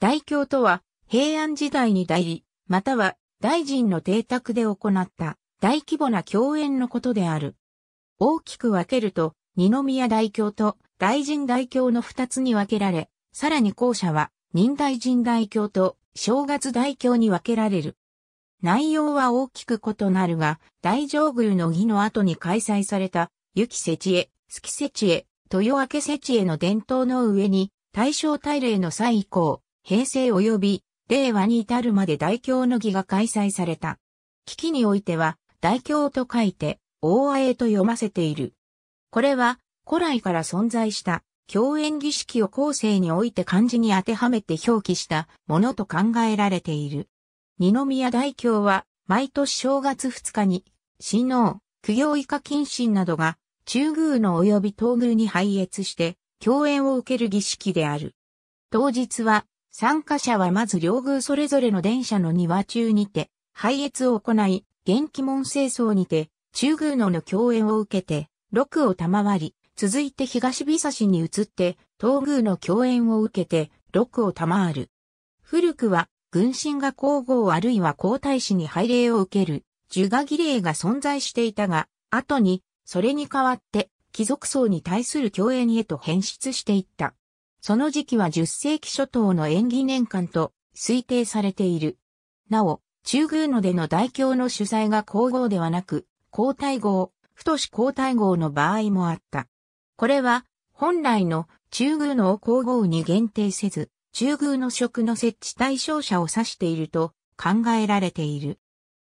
大教とは、平安時代に代理、または大臣の邸宅で行った大規模な共演のことである。大きく分けると、二宮大教と大臣大教の二つに分けられ、さらに後者は、任大臣大教と正月大教に分けられる。内容は大きく異なるが、大上宮の儀の後に開催された、雪節へ、月節へ、豊明節への伝統の上に、大正大礼の際以降、平成及び令和に至るまで大京の儀が開催された。危機においては、大京と書いて、大和へと読ませている。これは、古来から存在した、共演儀式を後世において漢字に当てはめて表記したものと考えられている。二宮大京は、毎年正月二日に、新王、苦行以下謹慎などが、中宮の及び東宮に拝越して、共演を受ける儀式である。当日は、参加者はまず両宮それぞれの電車の庭中にて、配越を行い、元気門清掃にて、中宮のの共演を受けて、六を賜り、続いて東差市に移って、東宮の共演を受けて、六を賜る。古くは、軍神が皇后あるいは皇太子に拝礼を受ける、儒賀儀礼が存在していたが、後に、それに代わって、貴族層に対する共演へと変質していった。その時期は10世紀初頭の縁起年間と推定されている。なお、中宮野での大教の主催が皇后ではなく、皇太后、太子皇太后の場合もあった。これは、本来の中宮のを皇后に限定せず、中宮の職の設置対象者を指していると考えられている。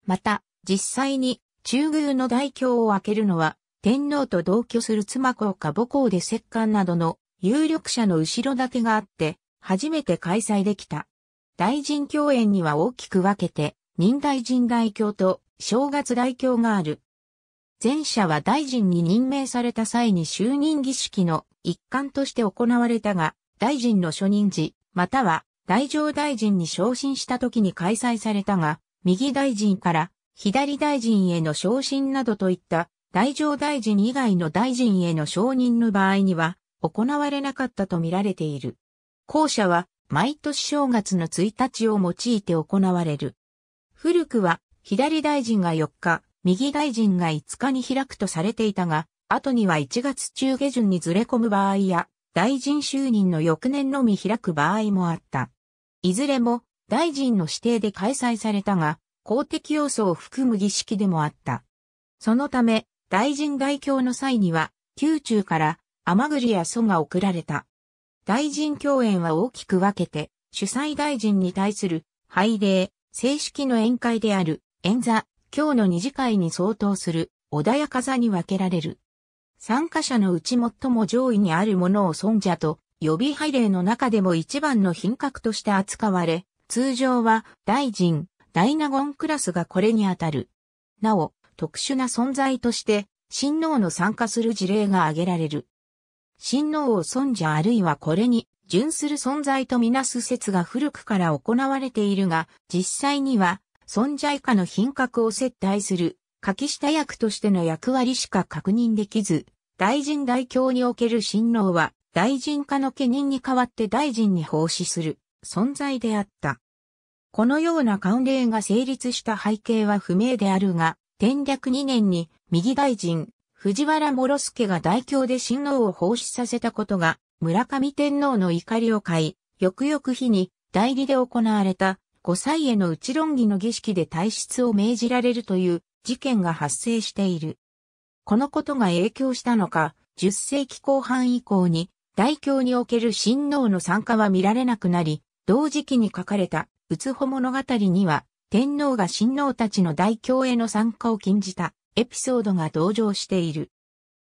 また、実際に中宮の大教を開けるのは、天皇と同居する妻子か母校で折棺などの有力者の後ろ盾があって、初めて開催できた。大臣教演には大きく分けて、任大臣大教と正月大教がある。前者は大臣に任命された際に就任儀式の一環として行われたが、大臣の初任時、または大上大臣に昇進した時に開催されたが、右大臣から左大臣への昇進などといった、大上大臣以外の大臣への承認の場合には、行われなかったと見られている。校舎は毎年正月の1日を用いて行われる。古くは左大臣が4日、右大臣が5日に開くとされていたが、後には1月中下旬にずれ込む場合や、大臣就任の翌年のみ開く場合もあった。いずれも大臣の指定で開催されたが、公的要素を含む儀式でもあった。そのため、大臣外表の際には、宮中から甘栗や蘇が贈られた。大臣共演は大きく分けて、主催大臣に対する拝礼、正式の宴会である、演座、今日の二次会に相当する、穏やか座に分けられる。参加者のうち最も上位にあるものを尊者と、予備拝礼の中でも一番の品格として扱われ、通常は大臣、大納言クラスがこれにあたる。なお、特殊な存在として、親王の参加する事例が挙げられる。親王を尊者あるいはこれに準する存在とみなす説が古くから行われているが、実際には尊者以下の品格を接待する柿下役としての役割しか確認できず、大臣代表における親王は大臣家の家人に代わって大臣に奉仕する存在であった。このような慣例が成立した背景は不明であるが、天略2年に右大臣、藤原諸助が大京で親王を奉仕させたことが、村上天皇の怒りを買い、翌々日に代理で行われた5歳への内論議の儀式で体質を命じられるという事件が発生している。このことが影響したのか、10世紀後半以降に大京における親王の参加は見られなくなり、同時期に書かれた、うつほ物語には、天皇が親王たちの大京への参加を禁じたエピソードが登場している。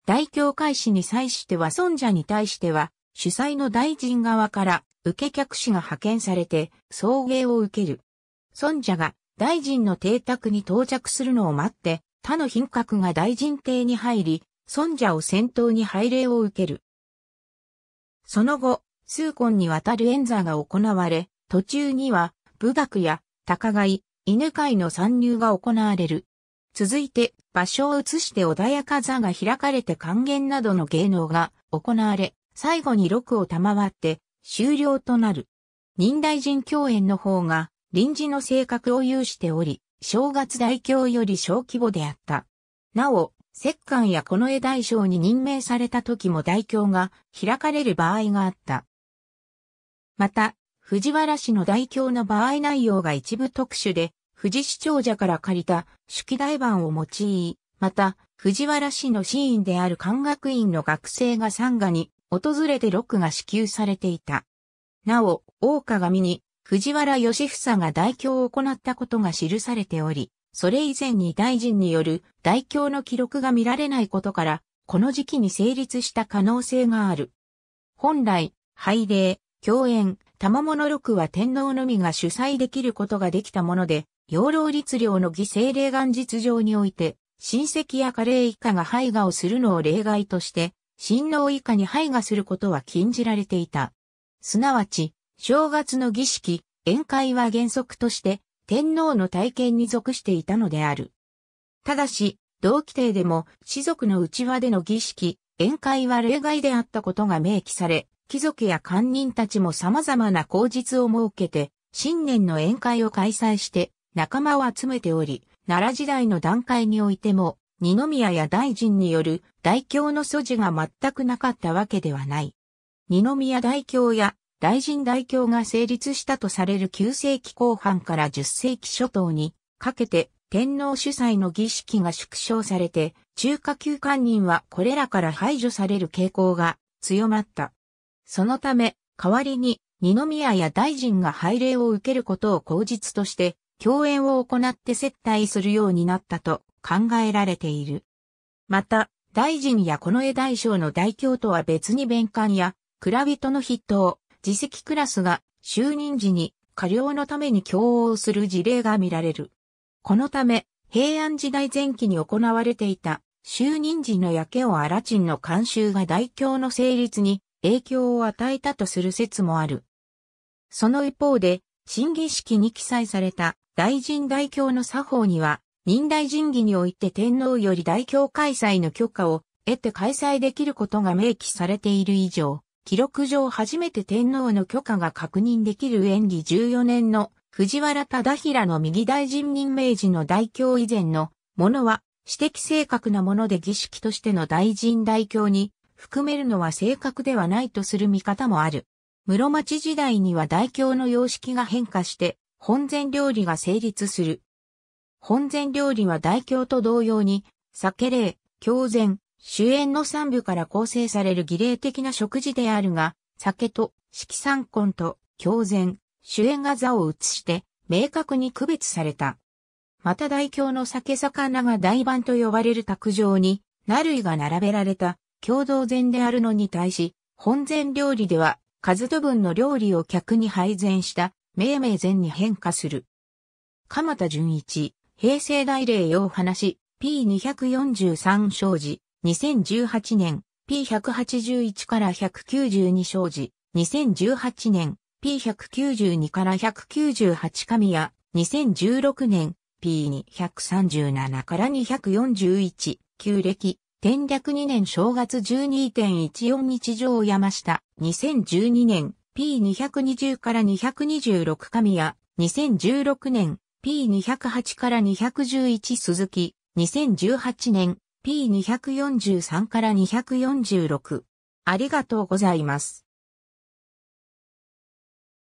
大教会史に際しては尊者に対しては、主催の大臣側から受け客士が派遣されて送迎を受ける。尊者が大臣の邸宅に到着するのを待って、他の品格が大臣邸に入り、尊者を先頭に拝礼を受ける。その後、数根にわたる演座が行われ、途中には、武学や、鷹飼犬飼の参入が行われる。続いて、場所を移して穏やか座が開かれて還元などの芸能が行われ、最後に六を賜って終了となる。任大人共演の方が臨時の性格を有しており、正月大教より小規模であった。なお、石棺やこの絵大将に任命された時も大教が開かれる場合があった。また、藤原氏の大教の場合内容が一部特殊で、富士市長者から借りた手記台板を用い、また、藤原市の市員である官学院の学生が参賀に訪れて録が支給されていた。なお、大鏡に藤原義房が代表を行ったことが記されており、それ以前に大臣による代表の記録が見られないことから、この時期に成立した可能性がある。本来、拝礼、共演、賜物録は天皇のみが主催できることができたもので、養老律令の犠牲霊願実情において、親戚や家令以下が排下をするのを例外として、親王以下に排下することは禁じられていた。すなわち、正月の儀式、宴会は原則として、天皇の体験に属していたのである。ただし、同規定でも、士族の内輪での儀式、宴会は例外であったことが明記され、貴族や官人たちも様々な口実を設けて、新年の宴会を開催して、仲間を集めており、奈良時代の段階においても、二宮や大臣による大教の素地が全くなかったわけではない。二宮大教や大臣大教が成立したとされる9世紀後半から10世紀初頭にかけて天皇主催の儀式が縮小されて、中華級官人はこれらから排除される傾向が強まった。そのため、代わりに二宮や大臣が拝礼を受けることを口実として共演を行って接待するようになったと考えられている。また、大臣や近衛大将の大教とは別に弁官や、蔵人の筆頭、自席クラスが就任時に過料のために共応する事例が見られる。このため、平安時代前期に行われていた就任時の焼けを荒賃の慣習が大教の成立に影響を与えたとする説もある。その一方で、新儀式に記載された大臣大教の作法には、任大臣儀において天皇より大教開催の許可を得て開催できることが明記されている以上、記録上初めて天皇の許可が確認できる演技14年の藤原忠平の右大臣任命時の大教以前のものは、私的正確なもので儀式としての大臣大教に含めるのは正確ではないとする見方もある。室町時代には大京の様式が変化して、本膳料理が成立する。本膳料理は大京と同様に、酒礼、狂膳、主演の三部から構成される儀礼的な食事であるが、酒と色三根と狂膳、主演が座を移して、明確に区別された。また大京の酒魚が大盤と呼ばれる卓上に、なるいが並べられた、共同膳であるのに対し、本膳料理ではカズドブンの料理を客に配膳した、命名前に変化する。鎌田純一、平成大令洋話、P243 章次、2018年、P181 から192章次、2018年、P192 から198神谷、2016年、P237 から241、旧暦、天略2年正月12.14日上山下、2012年 P220 から226神谷、2016年 P208 から211鈴木、2018年 P243 から246。ありがとうございます。